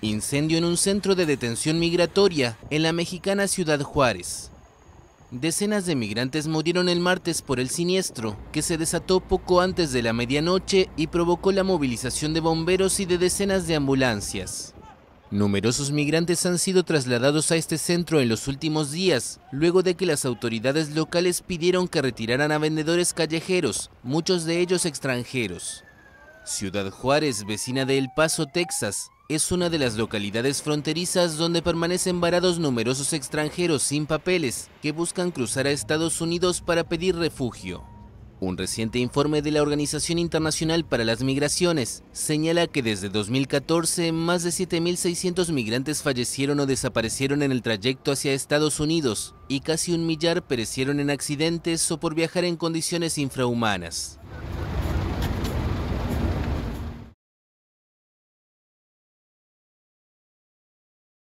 Incendio en un centro de detención migratoria en la mexicana Ciudad Juárez. Decenas de migrantes murieron el martes por el siniestro, que se desató poco antes de la medianoche y provocó la movilización de bomberos y de decenas de ambulancias. Numerosos migrantes han sido trasladados a este centro en los últimos días, luego de que las autoridades locales pidieron que retiraran a vendedores callejeros, muchos de ellos extranjeros. Ciudad Juárez, vecina de El Paso, Texas, es una de las localidades fronterizas donde permanecen varados numerosos extranjeros sin papeles que buscan cruzar a Estados Unidos para pedir refugio. Un reciente informe de la Organización Internacional para las Migraciones señala que desde 2014 más de 7.600 migrantes fallecieron o desaparecieron en el trayecto hacia Estados Unidos y casi un millar perecieron en accidentes o por viajar en condiciones infrahumanas.